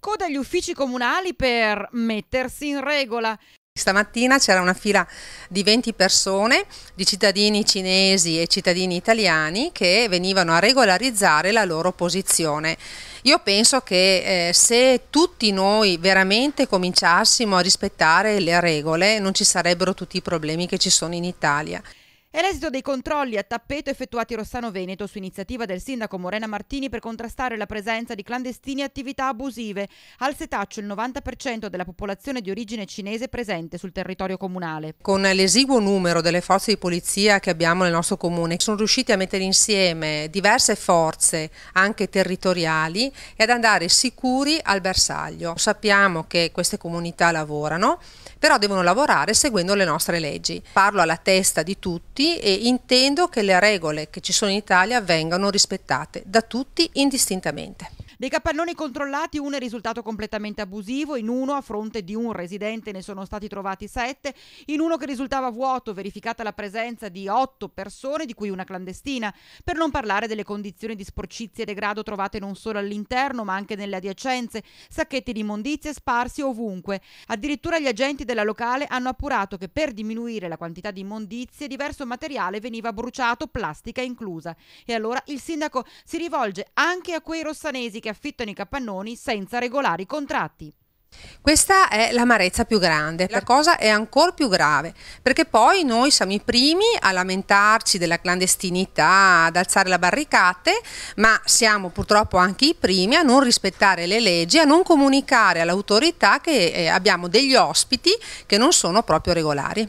coda agli uffici comunali per mettersi in regola. Stamattina c'era una fila di 20 persone, di cittadini cinesi e cittadini italiani, che venivano a regolarizzare la loro posizione. Io penso che eh, se tutti noi veramente cominciassimo a rispettare le regole non ci sarebbero tutti i problemi che ci sono in Italia. È l'esito dei controlli a tappeto effettuati a Rossano Veneto su iniziativa del sindaco Morena Martini per contrastare la presenza di clandestini e attività abusive. Al setaccio il 90% della popolazione di origine cinese presente sul territorio comunale. Con l'esiguo numero delle forze di polizia che abbiamo nel nostro comune, sono riusciti a mettere insieme diverse forze, anche territoriali, e ad andare sicuri al bersaglio. Sappiamo che queste comunità lavorano, però devono lavorare seguendo le nostre leggi. Parlo alla testa di tutti e intendo che le regole che ci sono in Italia vengano rispettate da tutti indistintamente. Dei capannoni controllati uno è risultato completamente abusivo, in uno a fronte di un residente ne sono stati trovati sette, in uno che risultava vuoto verificata la presenza di otto persone, di cui una clandestina, per non parlare delle condizioni di sporcizia e degrado trovate non solo all'interno ma anche nelle adiacenze, sacchetti di immondizie sparsi ovunque. Addirittura gli agenti della locale hanno appurato che per diminuire la quantità di immondizie diverso materiale veniva bruciato, plastica inclusa. E allora il sindaco si rivolge anche a quei rossanesi che che affittano i capannoni senza regolari contratti. Questa è l'amarezza più grande, la cosa è ancora più grave, perché poi noi siamo i primi a lamentarci della clandestinità, ad alzare la barricate, ma siamo purtroppo anche i primi a non rispettare le leggi, a non comunicare all'autorità che eh, abbiamo degli ospiti che non sono proprio regolari.